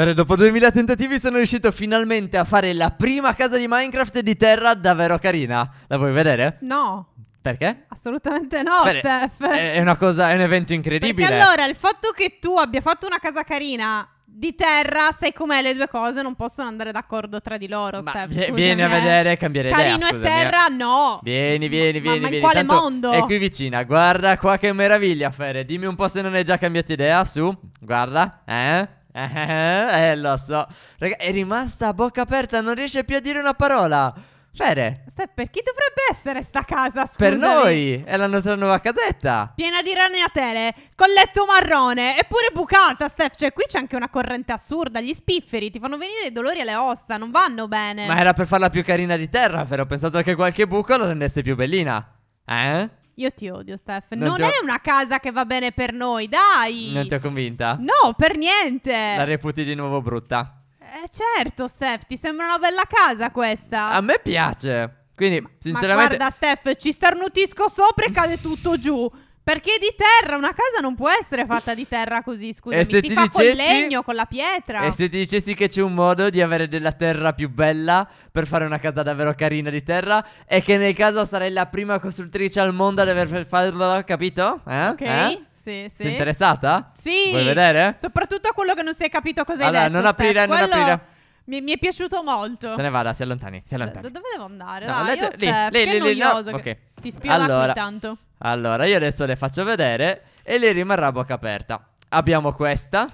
Bene, dopo 2000 tentativi sono riuscito finalmente a fare la prima casa di Minecraft di terra davvero carina. La vuoi vedere? No. Perché? Assolutamente no, Bene, Steph. È una cosa, è un evento incredibile. Perché allora, il fatto che tu abbia fatto una casa carina di terra, sai com'è, le due cose non possono andare d'accordo tra di loro, ma Steph. Scusami, vieni a eh. vedere e cambiare Carino idea, Carino e eh. terra, no. Vieni, vieni, vieni. Ma, ma in quale Tanto mondo? È qui vicina, guarda qua che meraviglia, Fere. Dimmi un po' se non hai già cambiato idea, su. Guarda, eh? Eh, eh, lo so. Raga, è rimasta a bocca aperta, non riesce più a dire una parola. Fere. Stai, per chi dovrebbe essere sta casa? Scusami. Per noi, è la nostra nuova casetta. Piena di ragnatele, col letto marrone, eppure bucata, Steph. Cioè, qui c'è anche una corrente assurda. Gli spifferi ti fanno venire i dolori alle ossa, non vanno bene. Ma era per farla più carina di terra, Fere, Ho pensato che qualche buco la rendesse più bellina. Eh? Io ti odio, Steph. Non, non ho... è una casa che va bene per noi, dai. Non ti ho convinta? No, per niente. La reputi di nuovo brutta. Eh, certo, Steph. Ti sembra una bella casa questa. A me piace. Quindi, sinceramente. Ma guarda, Steph, ci starnutisco sopra e cade tutto giù. Perché di terra, una casa non può essere fatta di terra così, scusami, E se si ti fa dicessi- con il legno, con la pietra. E se ti dicessi che c'è un modo di avere della terra più bella per fare una casa davvero carina di terra e che nel caso sarei la prima costruttrice al mondo ad aver farlo, capito? Eh? Ok? Eh? Sì, sì. Sei interessata? Sì. Vuoi vedere? Soprattutto quello che non si è capito cosa Allora, hai detto. non Steph. aprire, non Quello aprire. Mi, mi è piaciuto molto. Se ne vada, si allontani, si allontani. Do- dove devo andare? No, Dai, legge- io, lì, Steph, lì, lì, lì, no. che- Ok. Ti spiego Allora. ogni tanto. Allora, io adesso le faccio vedere e le rimarrà a bocca aperta. Abbiamo questa.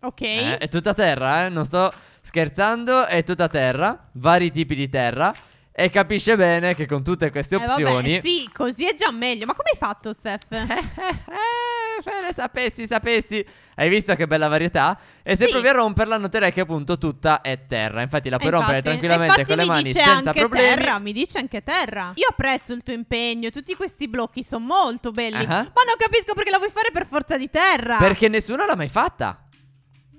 Ok. Eh, è tutta terra, eh? Non sto scherzando, è tutta terra. Vari tipi di terra. E capisce bene che con tutte queste opzioni... Eh, vabbè, sì, così è già meglio. Ma come hai fatto, Steph? Fede, sapessi, sapessi. Hai visto che bella varietà? E se sì. provi a romperla noterai che appunto tutta è terra. Infatti la puoi infatti, rompere tranquillamente con le mani senza problemi. Terra, mi dice anche terra. Io apprezzo il tuo impegno, tutti questi blocchi sono molto belli. Uh ah, -huh. Ah. Ma non capisco perché la vuoi fare per forza di terra. Perché nessuno l'ha mai fatta.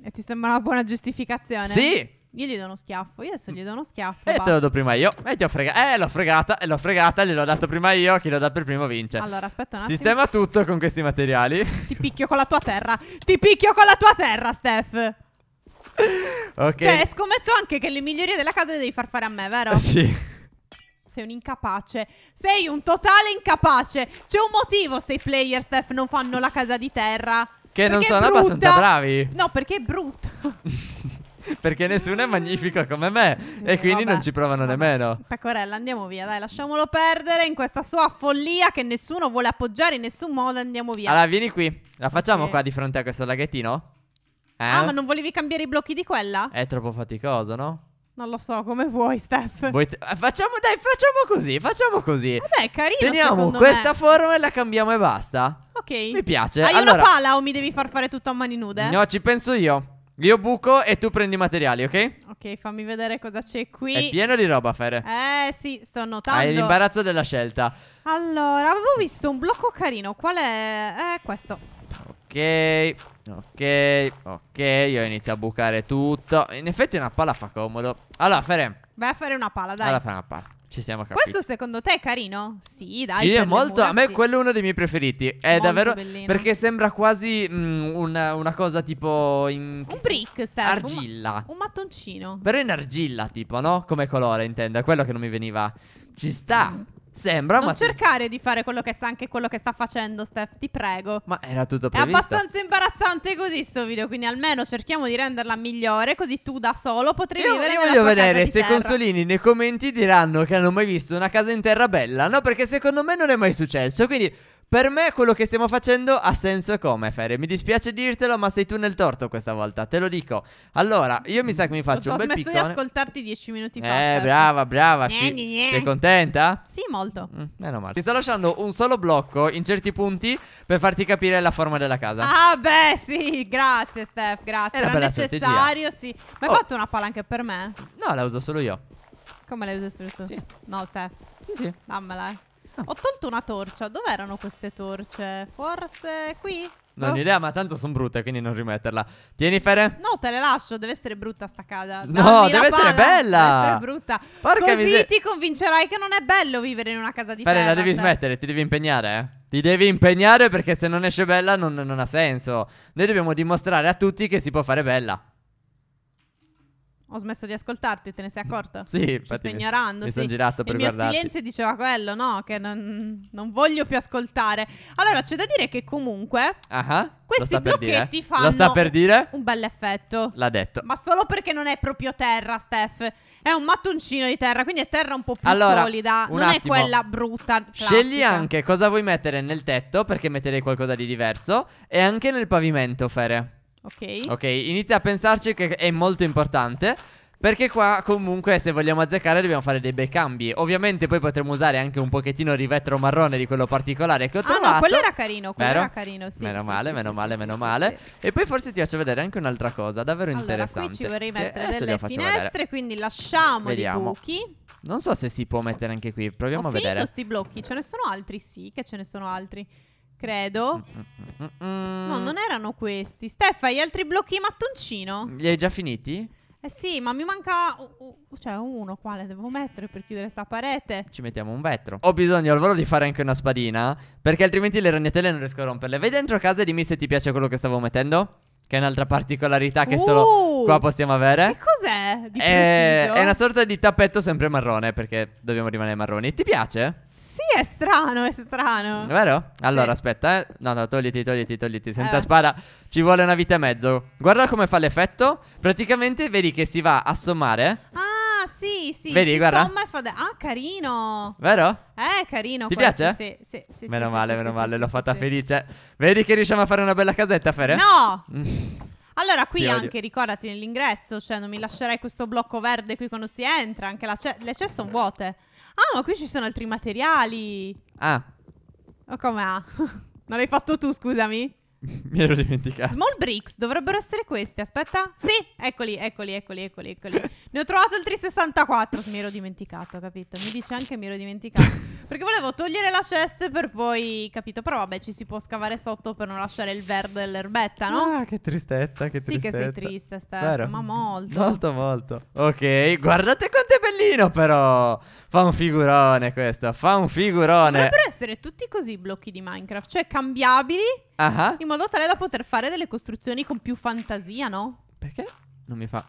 E ti sembra una buona giustificazione? Sì. Io gli do uno schiaffo, io adesso mm. gli do uno schiaffo. E eh, basta. te lo do prima io. E eh, ti ho fregato. Eh, l'ho fregata, eh, l'ho fregata, gliel'ho dato prima io. Chi lo dà per primo vince. Allora, aspetta un attimo. Sistema tutto con questi materiali. Ti picchio con la tua terra. Ti picchio con la tua terra, Steph. ok. Cioè, scommetto anche che le migliorie della casa le devi far fare a me, vero? Sì. Sei un incapace. Sei un totale incapace. C'è un motivo se i player, Steph, non fanno la casa di terra. Che perché non sono abbastanza bravi. No, perché è brutto. perché nessuno è mm. magnifico come me sì, e quindi vabbè, non ci provano vabbè. nemmeno. Pecorella, andiamo via, dai, lasciamolo perdere in questa sua follia che nessuno vuole appoggiare in nessun modo, andiamo via. Allora, vieni qui. La facciamo sì. qua di fronte a questo laghettino? Eh? Ah, ma non volevi cambiare i blocchi di quella? È troppo faticoso, no? Non lo so, come vuoi, Steph. Vuoi eh, facciamo, dai, facciamo così, facciamo così. Vabbè, carino. Teniamo questa me. forma e la cambiamo e basta. Ok. Mi piace. Hai allora, una pala o mi devi far fare tutto a mani nude? No, ci penso io. Io buco e tu prendi i materiali, ok? Ok, fammi vedere cosa c'è qui. È pieno di roba, Fere. Eh, sì, sto notando. Hai l'imbarazzo della scelta. Allora, avevo visto un blocco carino. Qual è? È eh, questo. Ok, ok, ok. Io inizio a bucare tutto. In effetti una palla fa comodo. Allora, Fere. Vai a fare una palla, dai. Allora, fare una palla. Ci siamo capiti. Questo secondo te è carino? Sì, dai. Sì, è molto. Mura, a me sì. quello è uno dei miei preferiti. È molto davvero. Bellino. Perché sembra quasi mh, mm, una, una, cosa tipo. In... Un brick, Steph. Argilla. Un, un, mattoncino. Però in argilla, tipo, no? Come colore, intendo. È quello che non mi veniva. Ci sta. Mm. Sembra, non ma... cercare di fare quello che sta anche quello che sta facendo Steph, ti prego. Ma era tutto previsto. È abbastanza imbarazzante così sto video, quindi almeno cerchiamo di renderla migliore, così tu da solo potrai vedere. io, vivere Io voglio vedere se terra. Consolini nei commenti diranno che hanno mai visto una casa in terra bella. No, perché secondo me non è mai successo, quindi per me quello che stiamo facendo ha senso e come, Ferre. Mi dispiace dirtelo, ma sei tu nel torto questa volta, te lo dico. Allora, io mi sa che mi faccio un bel piccone. Ho smesso di ascoltarti dieci minuti eh, fa. Eh, Fer. brava, brava. Gne, gne, gne. Sei contenta? Sì, molto. Mm, meno male. Ti sto lasciando un solo blocco in certi punti per farti capire la forma della casa. Ah, beh, sì, grazie, Steph, grazie. Era, Era necessario, strategia. sì. Ma hai oh. fatto una palla anche per me? No, la uso solo io. Come la usi solo tu? Sì. No, Steph. Sì, sì. Dammela, eh. Ah. Ho tolto una torcia. Dove erano queste torce? Forse qui? Non boh. ho oh. idea, ma tanto sono brutte, quindi non rimetterla. Tieni, Fere? No, te le lascio. Deve essere brutta sta casa. No, Dammi deve essere bella. Deve essere brutta. Porca Così miser- ti convincerai che non è bello vivere in una casa di Fere, terra. Fere, la devi cioè. smettere. Ti devi impegnare, eh? Ti devi impegnare perché se non esce bella non, non ha senso. Noi dobbiamo dimostrare a tutti che si può fare bella. Ho smesso di ascoltarti, te ne sei accorta? Sì, infatti. sto ignorando. Mi sì. sono girato per il guardarti. Il silenzio diceva quello, no? Che non, non, voglio più ascoltare. Allora, c'è da dire che comunque. Ah, questi blocchetti fanno. Lo sta per dire? Un bell'effetto. L'ha detto. Ma solo perché non è proprio terra, Steph. È un mattoncino di terra, quindi è terra un po' più allora, solida. Non attimo. è quella brutta. Classica. Scegli anche cosa vuoi mettere nel tetto, perché metterei qualcosa di diverso. E anche nel pavimento, Fere. Ok. Ok, inizia a pensarci che è molto importante. Perché qua comunque se vogliamo azzeccare dobbiamo fare dei bei cambi Ovviamente poi potremo usare anche un pochettino di vetro marrone di quello particolare che ho trovato Ah no, quello era carino, quello vero? era carino, sì Meno male, sì, meno sì, male, sì, meno male E poi forse ti faccio vedere anche un'altra cosa, davvero allora, interessante qui ci vorrei cioè, mettere cioè, delle finestre, vedere. quindi lasciamo Vediamo. buchi Non so se si può mettere anche qui, proviamo ho a vedere Ho finito sti blocchi, ce ne sono altri? Sì che ce ne sono altri Credo. Mm, mm, mm, no, non erano questi. Steffa, hai altri blocchi di mattoncino? Li hai già finiti? Eh sì, ma mi manca cioè uno quale devo mettere per chiudere sta parete. Ci mettiamo un vetro. Ho bisogno al volo di fare anche una spadina, perché altrimenti le ragnatele non riesco a romperle. Vai dentro casa e dimmi se ti piace quello che stavo mettendo. Che è un'altra particolarità che uh, solo qua possiamo avere. Che cos'è? Di è, eh, preciso? è una sorta di tappeto sempre marrone, perché dobbiamo rimanere marroni. Ti piace? Sì è strano, è strano. È vero? Allora, sì. aspetta, eh. No, no, togliti, togliti, togliti. Senza eh. spada ci vuole una vita e mezzo. Guarda come fa l'effetto. Praticamente vedi che si va a sommare. Ah, sì, sì. Vedi, guarda. Somma e fa de- ah, carino. Vero? Eh, carino. Ti questo, piace? Sì, sì, sì. Meno sì, male, sì, meno male, l'ho fatta felice. Vedi che riusciamo a fare una bella casetta, Fere? No! Allora, qui anche ricordati nell'ingresso, cioè non mi lascerai questo blocco verde qui quando si entra, anche ce- le ceste sono vuote. Ah, ma qui ci sono altri materiali. Ah. O come com'è? Ah? non l'hai fatto tu, scusami. Mi ero dimenticato. Small bricks dovrebbero essere queste. Aspetta. Sì, eccoli, eccoli, eccoli, eccoli, eccoli. ne ho trovato altri 64. Mi ero dimenticato, capito? Mi dice anche mi ero dimenticato. Perché volevo togliere la cesta per poi, capito? Però vabbè, ci si può scavare sotto per non lasciare il verde dell'erbetta, no? Ah, che tristezza, che tristezza. Sì che sei triste, Stefano, ma molto. Molto, molto. Ok, guardate quanto è bellino però. Fa un figurone questo, fa un figurone. Dovrebbero essere tutti così i blocchi di Minecraft, cioè cambiabili uh-huh. in modo tale da poter fare delle costruzioni con più fantasia, no? Perché non mi fa...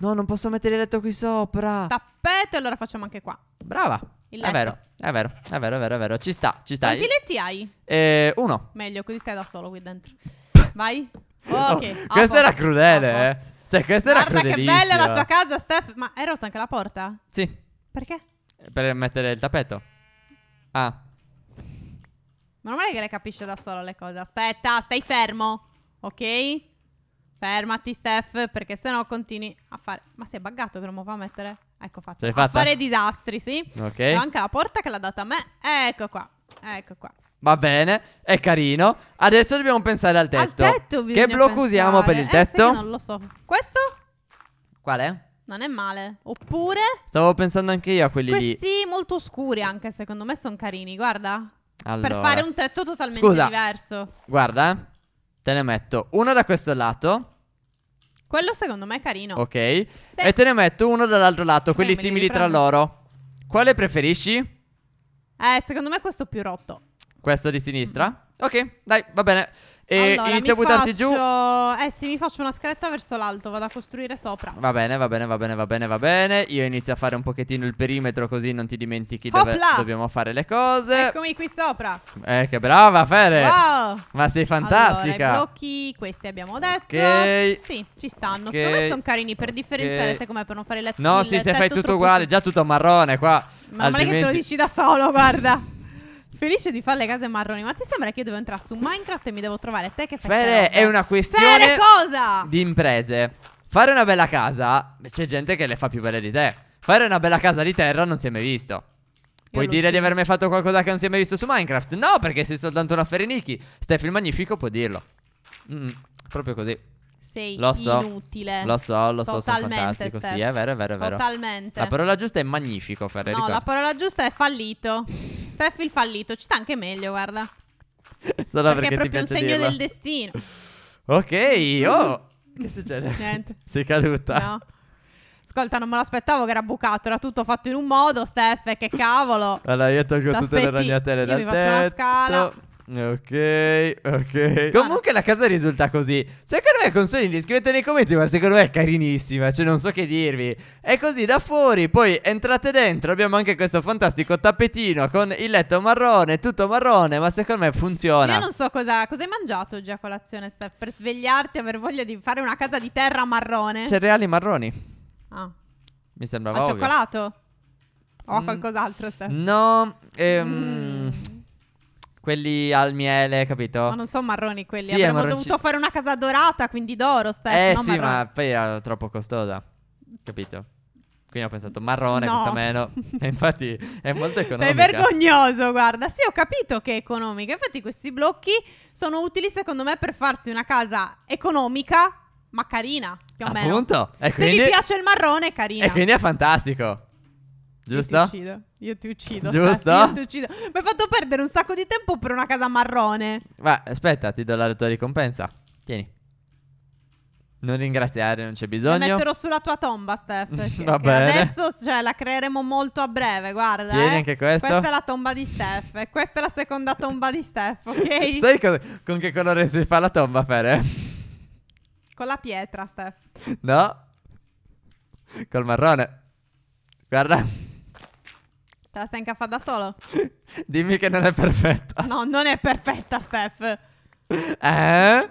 No, non posso mettere il letto qui sopra. Tappeto, allora facciamo anche qua. Brava. Il letto. È vero, è vero, è vero, è vero, è vero. Ci sta, ci sta. Quanti letti hai? Eh, uno. Meglio, così stai da solo qui dentro. Vai. Oh, ok. Oh, questa era crudele, eh. Cioè, questa Guarda era crudelissima. Guarda che bella la tua casa, Steph. Ma hai rotto anche la porta? Sì. Perché? Per mettere il tappeto. Ah. Ma non è che le capisce da solo le cose. Aspetta, stai fermo. Ok? Fermati, Steph, perché sennò continui a fare... Ma sei buggato che non mi fa mettere... Ecco fatto. L'hai Fare disastri, sì. Ok. Ho anche la porta che l'ha data a me. Ecco qua. Ecco qua. Va bene, è carino. Adesso dobbiamo pensare al tetto. Al tetto che blocco usiamo per il eh, tetto? non lo so. Questo? Qual è? Non è male. Oppure? Stavo pensando anche io a quelli questi lì. Questi molto scuri anche, secondo me, sono carini. Guarda. Allora. Per fare un tetto totalmente Scusa. diverso. Guarda, te ne metto uno da questo lato. Quello secondo me è carino. Ok. Sì. E te ne metto uno dall'altro lato, quelli simili tra loro. Quale preferisci? Eh, secondo me questo più rotto. Questo di sinistra? Mm. Ok, dai, va bene. E allora, inizio a buttarti faccio... giù. Eh sì, mi faccio una scaletta verso l'alto, vado a costruire sopra. Va bene, va bene, va bene, va bene, va bene. Io inizio a fare un pochettino il perimetro così non ti dimentichi dove dobbiamo fare le cose. Eccomi qui sopra. Eh, che brava, Fere. Wow. Ma sei fantastica. Allora, blocchi questi abbiamo detto. Okay. Sì, ci stanno. Okay. Secondo me sono carini per differenziare, okay. sai com'è, per non fare il letto. No, il sì, se fai tutto uguale, già tutto marrone qua. Ma Altrimenti... che te lo dici da solo, guarda felice di fare le case marroni. Ma ti sembra che io devo entrare su Minecraft e mi devo trovare te che fai? Fere è una questione Fere cosa? di imprese. Fare una bella casa, c'è gente che le fa più belle di te. Fare una bella casa di terra non si è mai visto. Puoi dire di aver mai fatto qualcosa che non si è mai visto su Minecraft? No, perché sei soltanto una Ferenichi. Steph il Magnifico può dirlo. Mm, proprio così. Sei lo so, inutile. Lo so, lo so, sono fantastico. Steph. Sì, è vero, è vero, è vero. Totalmente. La parola giusta è magnifico, Ferre. No, ricordo. la parola giusta è fallito. Steph il fallito, ci sta anche meglio, guarda. Sarà perché, perché è proprio un segno dirla. del destino. Ok, mm-hmm. oh, che succede? Niente. Sei caduta. No. Ascolta, non me l'aspettavo che era bucato, era tutto fatto in un modo, Steph, che cavolo. Allora, io tocco tutte le ragnatele da tetto. Io mi faccio una scala. Ok, ok. Comunque la casa risulta così. Secondo me, consolini, scrivete nei commenti, ma secondo me è carinissima, cioè non so che dirvi. È così da fuori, poi entrate dentro, abbiamo anche questo fantastico tappetino con il letto marrone, tutto marrone, ma secondo me funziona. Io non so cosa, cosa hai mangiato oggi a colazione, Steph, per svegliarti e aver voglia di fare una casa di terra marrone. Cereali marroni. Ah. Mi sembrava Al ovvio. cioccolato? O a mm. qualcos'altro, Steph? No, ehm... Mm. Quelli al miele, capito? Ma non sono marroni quelli. Sì, Avremmo marronci... dovuto fare una casa dorata, quindi d'oro, Stefano. Eh no, sì, marroni. ma poi era troppo costosa. Capito? Quindi ho pensato marrone, no. costa meno. E infatti è molto economico. Sei vergognoso, guarda. Sì, ho capito che è economica. Infatti questi blocchi sono utili secondo me per farsi una casa economica ma carina, più o Appunto. meno. Appunto. Se quindi... vi piace il marrone è carina. E quindi è fantastico. Giusto? Io ti uccido. Io ti uccido. Giusto? Io ti uccido. Mi hai fatto perdere un sacco di tempo per una casa marrone. Beh, aspetta, ti do la tua ricompensa. Tieni. Non ringraziare, non c'è bisogno. La metterò sulla tua tomba, Steph. Va bene. Adesso cioè, la creeremo molto a breve, guarda. Tieni eh. anche questo. Questa è la tomba di Steph. E eh. questa è la seconda tomba di Steph, ok? Sai cosa, con che colore si fa la tomba, Fere? Con la pietra, Steph. No. Col marrone. Guarda. Te la stai incaffando da solo? Dimmi che non è perfetta. No, non è perfetta, Steph. Eh?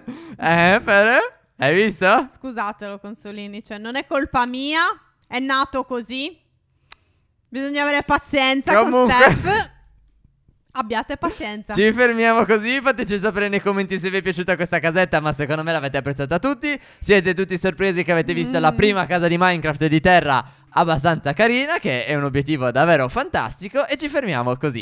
Eh, però? Hai visto? Scusatelo, consolini. Cioè, non è colpa mia. È nato così. Bisogna avere pazienza Comunque... con Steph. Abbiate pazienza. Ci fermiamo così, fateci sapere nei commenti se vi è piaciuta questa casetta, ma secondo me l'avete apprezzata tutti. Siete tutti sorpresi che avete visto mm. la prima casa di Minecraft di terra abbastanza carina che è un obiettivo davvero fantastico e ci fermiamo così.